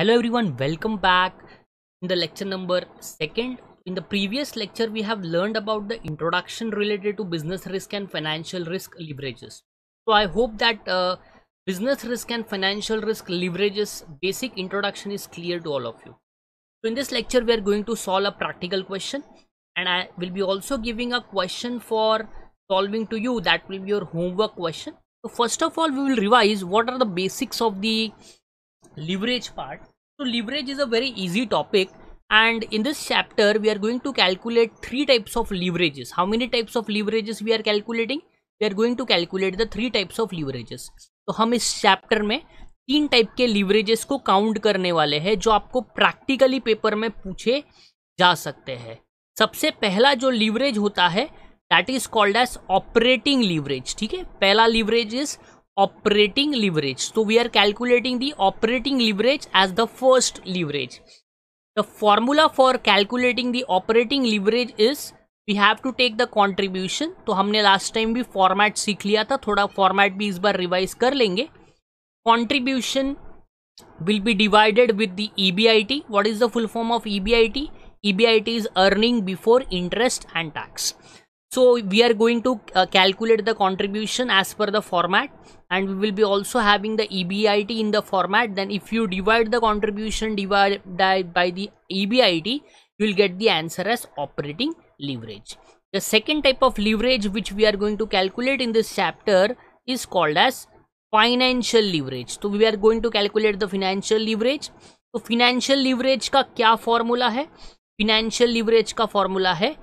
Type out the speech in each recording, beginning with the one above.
hello everyone welcome back in the lecture number second in the previous lecture we have learned about the introduction related to business risk and financial risk leverages so i hope that uh, business risk and financial risk leverages basic introduction is clear to all of you so in this lecture we are going to solve a practical question and i will be also giving a question for solving to you that will be your homework question so first of all we will revise what are the basics of the leverage part So leverage is a very easy topic and in this chapter we are going to calculate three types of leverages. How many types of leverages we are calculating? We are going to calculate the three types of leverages. so, hum is chapter mein teen type ke leverages ko count karne wale hai jo aapko practically paper mein puche ja sakte hai sabse pehla jo leverage hota hai that is called as operating leverage theek hai pehla leverage is operating leverage so we are calculating the operating leverage as the first leverage the formula for calculating the operating leverage is we have to take the contribution to हमने last time भी we सीख लिया था थोड़ा format भी इस बार revise कर लेंगे contribution. Will be divided with the E B I T what is the full form of E B I T E so we are going to uh, calculate the contribution as per the format and we will be also having the EBIT in the format then if you divide the contribution divided by the EBIT you will get the answer as operating leverage. The second type of leverage which we are going to calculate in this chapter is called as financial leverage. So we are going to calculate the financial leverage. So financial leverage का क्या formula है Financial leverage का formula है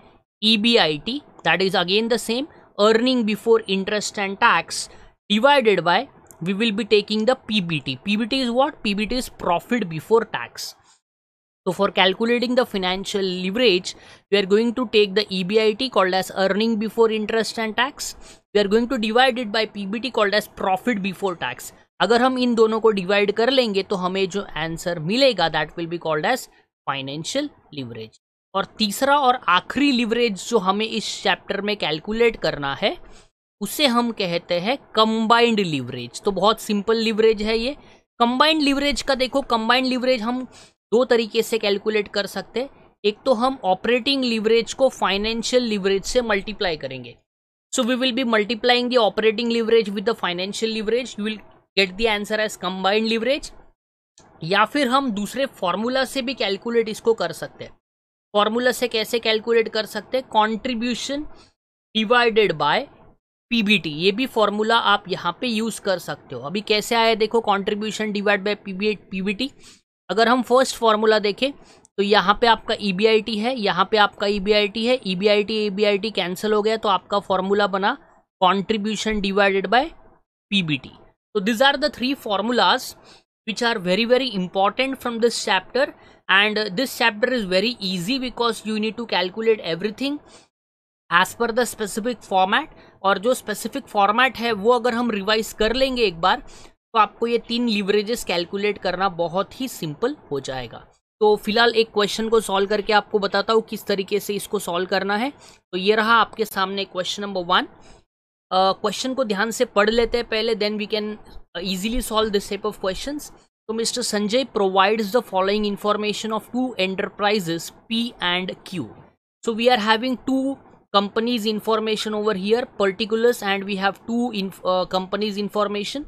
ई EBIT that is again the same earning before interest and tax divided by we will be taking the PBT. PBT is what? PBT is profit before tax. So for calculating the financial leverage, we are going to take the EBIT called as earning before interest and tax. We are going to divide it by PBT called as profit before tax. अगर हम इन दोनों को divide कर लेंगे तो हमें जो answer मिलेगा that will be called as financial leverage और तीसरा और आखिरी लिवरेज जो हमें इस चैप्टर में कैलकुलेट करना है उसे हम कहते हैं कंबाइंड लिवरेज तो बहुत सिंपल लिवरेज है ये कंबाइंड लिवरेज का देखो कंबाइंड लिवरेज हम दो तरीके से कैलकुलेट कर सकते हैं एक तो हम ऑपरेटिंग लिवरेज को फाइनेंशियल लिवरेज से मल्टीप्लाई करेंगे so we will be multiplying the operating leverage with the financial leverage you will get the answer as combined leverage या फिर हम दूसरे फॉर्मूला से भी कैलकुलेट इसको कर सकते हैं फॉर्मूला से कैसे कैलकुलेट कर सकते हैं कॉन्ट्रीब्यूशन डिवाइडेड बाय पीबीटी ये भी फॉर्मूला आप यहाँ पे यूज़ कर सकते हो अभी कैसे आया देखो कॉन्ट्रीब्यूशन डिवाइड बाय पीबीटी अगर हम फर्स्ट फॉर्मूला देखें तो यहाँ पे आपका ई e है यहाँ पे आपका ई e है ई बी आई कैंसिल हो गया तो आपका फॉर्मूला बना कॉन्ट्रीब्यूशन डिवाइडेड बाय पीबीटी तो these are the three formulas which are very very important from this chapter and this chapter is very easy because you need to calculate everything as per the specific format और जो specific format है वो अगर हम revise कर लेंगे एक बार तो आपको ये तीन लिवरेजेस कैलकुलेट करना बहुत ही सिंपल हो जाएगा तो फिलहाल एक क्वेश्चन को सॉल्व करके आपको बताता हूँ किस तरीके से इसको सॉल्व करना है तो ये रहा आपके सामने क्वेश्चन नंबर वन क्वेश्चन को ध्यान से पढ़ लेते हैं पहले then we can easily solve this type of questions. So Mr. Sanjay provides the following information of two enterprises P and Q. So we are having two companies information over here particulars and we have two uh, companies information.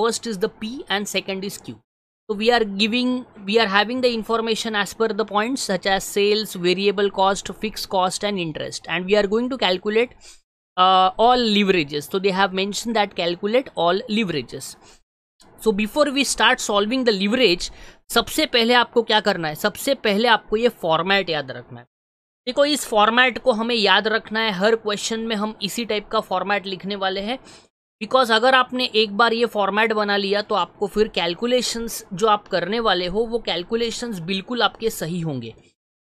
First is the P and second is Q. So we are giving we are having the information as per the points such as sales, variable cost, fixed cost and interest and we are going to calculate uh, all leverages so they have mentioned that calculate all leverages so before we start solving the leverage सबसे पहले आपको क्या करना है सबसे पहले आपको ये फॉर्मेट याद रखना है देखो इस फॉर्मेट को हमें याद रखना है हर क्वेश्चन में हम इसी टाइप का फॉर्मेट लिखने वाले हैं बिकॉज अगर आपने एक बार ये फॉर्मेट बना लिया तो आपको फिर कैलकुलेशंस जो आप करने वाले हो वो कैलकुलेशंस बिल्कुल आपके सही होंगे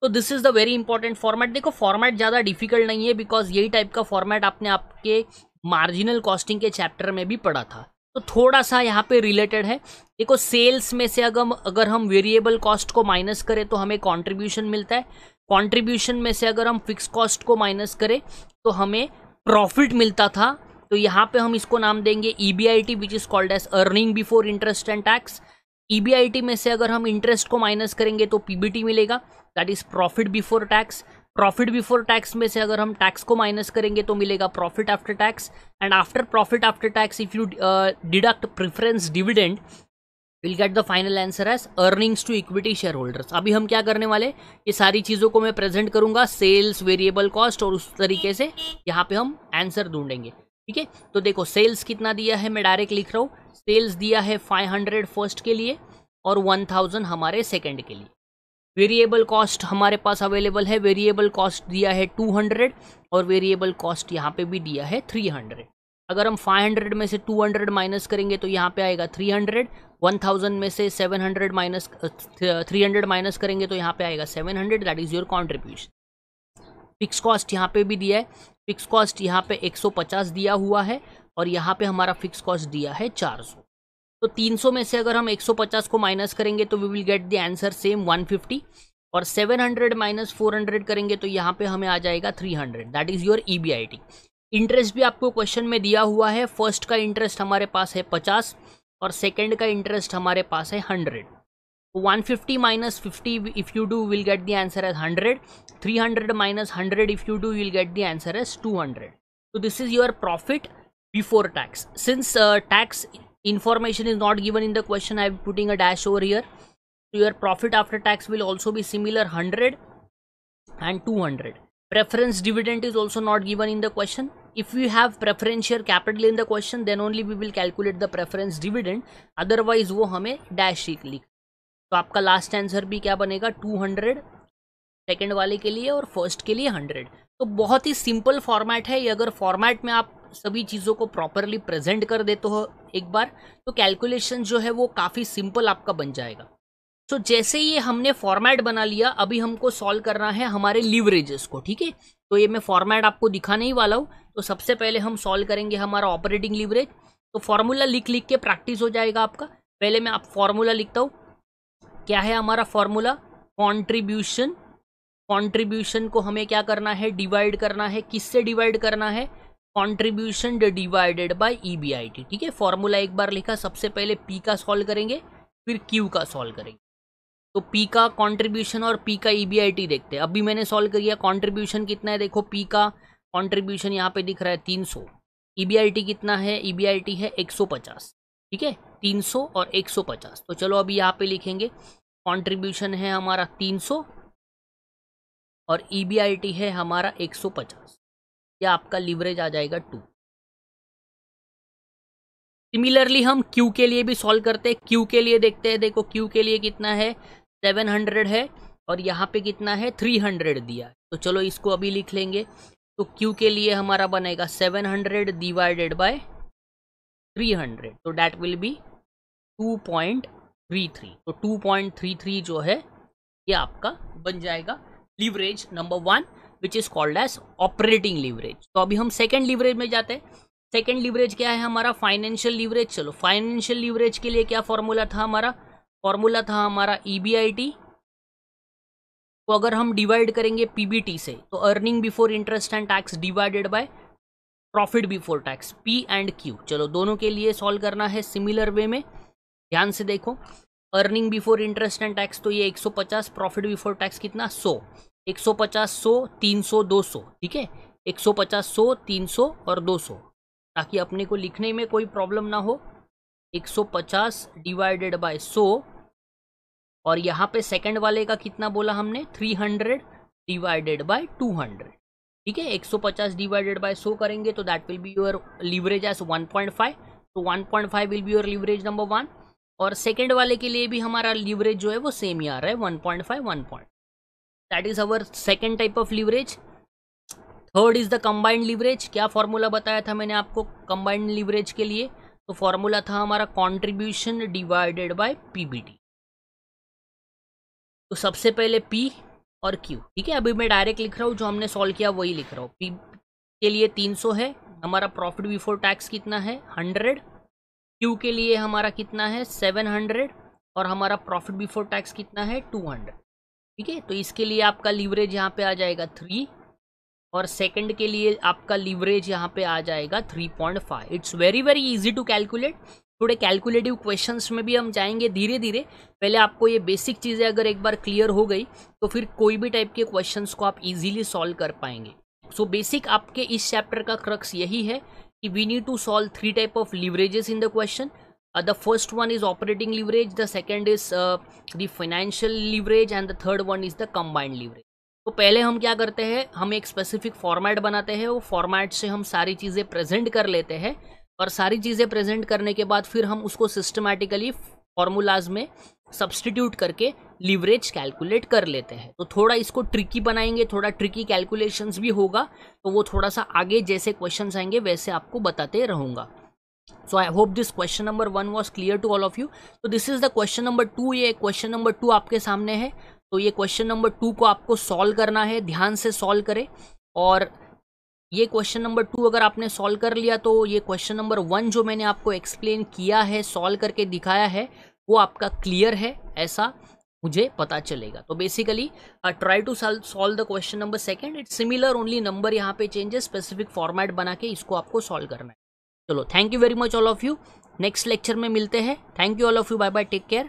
तो this is the very important format देखो फॉर्मेट ज़्यादा डिफिकल्ट नहीं है बिकॉज यही टाइप का फॉर्मेट आपने आपके मार्जिनल कॉस्टिंग के चैप्टर में भी पढ़ा था तो थोड़ा सा यहाँ पे रिलेटेड है देखो सेल्स में से अगर अगर हम वेरिएबल कॉस्ट को माइनस करें तो हमें कॉन्ट्रीब्यूशन मिलता है कॉन्ट्रीब्यूशन में से अगर हम फिक्स कॉस्ट को माइनस करें तो हमें प्रॉफिट मिलता था तो यहाँ पे हम इसको नाम देंगे E B I T which is called as earning before interest and tax EBIT e में से अगर हम इंटरेस्ट को माइनस करेंगे तो पीबीटी मिलेगा that is profit before tax profit before tax में से अगर हम टैक्स को माइनस करेंगे तो मिलेगा profit after tax and after profit after tax if you deduct preference dividend will get the final answer as earnings to equity shareholders अभी हम क्या करने वाले ये सारी चीज़ों को मैं प्रेजेंट करूंगा सेल्स वेरिएबल कॉस्ट और उस तरीके से यहाँ पे हम आंसर ढूंढेंगे ठीक है तो देखो सेल्स कितना दिया है मैं डायरेक्ट लिख रहा हूँ सेल्स दिया है फाइव हंड्रेड फर्स्ट के लिए और वन थाउजेंड हमारे सेकेंड के लिए वेरिएबल कॉस्ट हमारे पास अवेलेबल है वेरिएबल कॉस्ट दिया है टू हंड्रेड और वेरिएबल कॉस्ट यहाँ पे भी दिया है थ्री हंड्रेड अगर हम 500 में से 200 माइनस करेंगे तो यहाँ पे आएगा 300 1000 में से 700 माइनस 300 माइनस करेंगे तो यहाँ पे आएगा 700 that is your contribution fix cost यहाँ पे भी दिया है फिक्स कॉस्ट यहाँ पे 150 दिया हुआ है और यहाँ पे हमारा फिक्स कॉस्ट दिया है 400 तो 300 में से अगर हम 150 को माइनस करेंगे तो we will get the answer same 150 और 700 माइनस फोर करेंगे तो यहाँ पे हमें आ जाएगा 300 that is your E interest भी आपको क्वेश्चन में दिया हुआ है फर्स्ट का इंटरेस्ट हमारे पास है पचास और सेकेंड का इंटरेस्ट हमारे पास है hundred 150 minus 50 if you do will get the answer as 100 300 minus 100 if you do you'll get the answer as 200 so this is your profit before tax since uh, tax information is not given in the question i'm putting a dash over here so your profit after tax will also be similar 100 and 200 preference dividend is also not given in the question if we have preference share capital in the question then only we will calculate the preference dividend otherwise wo hame dash likhna तो आपका last answer भी क्या बनेगा two hundred second वाले के लिए और first के लिए हंड्रेड तो बहुत ही सिंपल फॉर्मेट है ये अगर फॉर्मेट में आप सभी चीज़ों को प्रॉपरली प्रेजेंट कर देते हो एक बार तो कैलकुलेशन जो है वो काफ़ी सिंपल आपका बन जाएगा तो जैसे ये हमने फॉर्मेट बना लिया अभी हमको सॉल्व करना है हमारे लिवरेजेस को ठीक है तो ये मैं फॉर्मेट आपको दिखाने ही वाला हूँ तो सबसे पहले हम सॉल्व करेंगे हमारा ऑपरेटिंग लिवरेज तो फॉर्मूला लिख लिख के प्रैक्टिस हो जाएगा आपका पहले मैं आप फॉर्मूला लिखता हूँ क्या है हमारा फॉर्मूला कॉन्ट्रीब्यूशन कॉन्ट्रीब्यूशन को हमें क्या करना है डिवाइड करना है किससे डिवाइड करना है कॉन्ट्रीब्यूशन डिवाइडेड बाय ईबीआईटी ठीक है फॉर्मूला एक बार लिखा सबसे पहले पी का सॉल्व करेंगे फिर क्यू का सॉल्व करेंगे तो पी का कॉन्ट्रीब्यूशन और पी का टी e देखते हैं अभी मैंने सॉल्व किया कॉन्ट्रीब्यूशन कितना है देखो पी का कॉन्ट्रीब्यूशन यहाँ पे दिख रहा है तीन सौ टी e कितना है टी e है एक सौ पचास ठीक है 300 और 150 तो चलो अभी यहाँ पे लिखेंगे कंट्रीब्यूशन है हमारा 300 और ई e है हमारा 150 ये आपका लिवरेज आ जाएगा टू सिमिलरली हम क्यू के लिए भी सॉल्व करते हैं क्यू के लिए देखते हैं देखो क्यू के लिए कितना है 700 है और यहाँ पे कितना है 300 दिया तो चलो इसको अभी लिख लेंगे तो क्यू के लिए हमारा बनेगा 700 डिवाइडेड बाय थ्री तो डैट विल बी 2.33 तो 2.33 जो है ये आपका बन जाएगा leverage number one which is called as operating leverage तो अभी हम सेकेंड लीवरेज में जाते हैं सेकेंड लीवरेज क्या है हमारा फाइनेंशियल लीवरेज चलो फाइनेंशियल लीवरेज के लिए क्या फॉर्मूला था हमारा फॉर्मूला था हमारा ई e तो अगर हम डिवाइड करेंगे पीबीटी से तो earning before interest and tax divided by profit before tax P and Q चलो दोनों के लिए सॉल्व करना है सिमिलर वे में ध्यान से देखो earning before interest and tax तो ये 150 प्रॉफिट बिफोर टैक्स कितना 100 150 100 300 200 ठीक है 150 100 300 और 200 ताकि अपने को लिखने में कोई प्रॉब्लम ना हो 150 डिवाइडेड बाय 100 और यहाँ पे सेकंड वाले का कितना बोला हमने 300 डिवाइडेड बाय 200 ठीक है 150 डिवाइडेड बाय 100 करेंगे तो that will be your one as 1.5 तो 1.5 will be your leverage number one और सेकेंड वाले के लिए भी हमारा लीवरेज जो है वो सेम ही आ रहा है one point five one point that is our second type of leverage third is the combined leverage क्या फॉर्मूला बताया था मैंने आपको कंबाइंड लीवरेज के लिए तो फॉर्मूला था हमारा कॉन्ट्रीब्यूशन डिवाइडेड बी पीबीटी तो सबसे पहले पी और क्यू ठीक है अभी मैं डायरेक्ट लिख रहा हूँ जो हमने सॉल्व किया वही लिख रहा हूँ पी के लिए 300 है हमारा प्रॉफिट बिफोर टैक्स कितना है हंड्रेड क्यू के लिए हमारा कितना है सेवन हंड्रेड और हमारा प्रॉफिट बिफोर टैक्स कितना है टू हंड्रेड ठीक है तो इसके लिए आपका लीवरेज यहाँ पे आ जाएगा थ्री और सेकंड के लिए आपका लीवरेज यहाँ पे आ जाएगा three point five it's very very easy to calculate थोड़े कैलकुलेटिव क्वेश्चंस में भी हम जाएंगे धीरे धीरे पहले आपको ये बेसिक चीज़ें अगर एक बार क्लियर हो गई तो फिर कोई भी टाइप के क्वेश्चन को आप इजिली सॉल्व कर पाएंगे सो so बेसिक आपके इस चैप्टर का क्रक्स यही है we need to solve three type of leverages in the question the first one is operating leverage the second is the financial leverage and the third one is the combined leverage तो पहले हम क्या करते हैं हम एक specific format बनाते हैं वो फॉर्मेट से हम सारी चीज़ें प्रेजेंट कर लेते हैं और सारी चीज़ें प्रेजेंट करने के बाद फिर हम उसको सिस्टमैटिकली फॉर्मूलाज में सब्सटीट्यूट करके लीवरेज कैलकुलेट कर लेते हैं तो थोड़ा इसको ट्रिकी बनाएंगे थोड़ा ट्रिकी कैलकुलेशंस भी होगा तो वो थोड़ा सा आगे जैसे क्वेश्चंस आएंगे वैसे आपको बताते रहूँगा so I hope this question number one was clear to all of you तो this is the question number two ये क्वेश्चन नंबर टू आपके सामने है तो ये क्वेश्चन नंबर टू को आपको सॉल्व करना है ध्यान से सॉल्व करें और ये क्वेश्चन नंबर टू अगर आपने सॉल्व कर लिया तो ये क्वेश्चन नंबर वन जो मैंने आपको एक्सप्लेन किया है सॉल्व करके दिखाया है वो आपका क्लियर है ऐसा मुझे पता चलेगा तो basically try to solve the question number second it's similar only number यहाँ पे चेंजेस स्पेसिफिक फॉर्मेट बना के इसको आपको सॉल्व करना है चलो thank you very much all of you next lecture में मिलते हैं thank you all of you bye bye take care